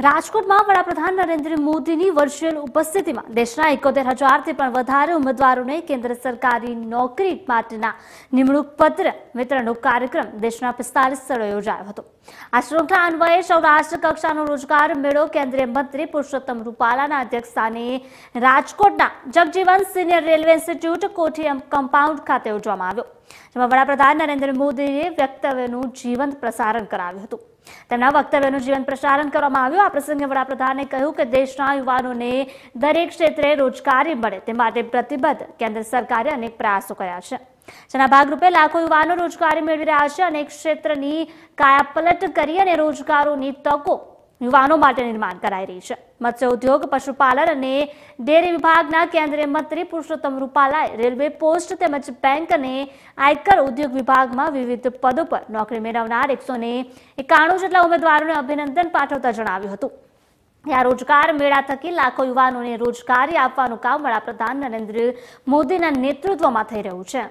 રાજકોટમાં વડાપ્રધાન નરેન્દ્ર મોદીની વર્ચ્યુઅલ ઉપસ્થિતિમાં દેશના એકોતેર હજારથી પણ વધારે ઉમેદવારોને કેન્દ્ર સરકારી નોકરી માટેના નિમણૂક પત્ર વિતરણનો કાર્યક્રમ દેશના પિસ્તાલીસ સ્થળો યોજાયો હતો આ શ્રૃંખલા અન્વયે સૌરાષ્ટ્ર કક્ષાનો રોજગાર મેળો કેન્દ્રીય મંત્રી પુરુષોત્તમ રૂપાલાના અધ્યક્ષસ્થાને રાજકોટના Jagjivan senior railway institute Kothi compound ખાતે યોજવામાં આવ્યો જેમાં વડાપ્રધાન નરેન્દ્ર મોદીએ વક્તવ્યનું જીવંત પ્રસારણ કરાવ્યું હતું તેમના વક્તવ્યનું જીવન પ્રસારણ કરવામાં આવ્યું આ પ્રસંગે વડાપ્રધાને કહ્યું કે દેશના યુવાનોને દરેક ક્ષેત્રે રોજગારી મળે તે માટે પ્રતિબદ્ધ કેન્દ્ર સરકારે અનેક પ્રયાસો કર્યા છે જેના ભાગરૂપે લાખો યુવાનો રોજગારી મેળવી રહ્યા છે અને ક્ષેત્રની કાયાપલટ કરી અને રોજગારોની તકો યુવાનો માટે નિર્માણ કરાઈ રહી છે મત્સ્ય ઉદ્યોગ પશુપાલન અને ડેરી વિભાગના કેન્દ્રીય મંત્રી પુરુષોત્તમ રૂપાલાએ રેલવે પોસ્ટ તેમજ બેંક અને આયકર ઉદ્યોગ વિભાગમાં વિવિધ પદો પર નોકરી મેળવનાર એકસો એકાણું જેટલા ઉમેદવારોને અભિનંદન પાઠવતા જણાવ્યું હતું ત્યાં રોજગાર મેળા થકી લાખો યુવાનોને રોજગારી આપવાનું કામ વડાપ્રધાન નરેન્દ્ર મોદીના નેતૃત્વમાં થઈ રહ્યું છે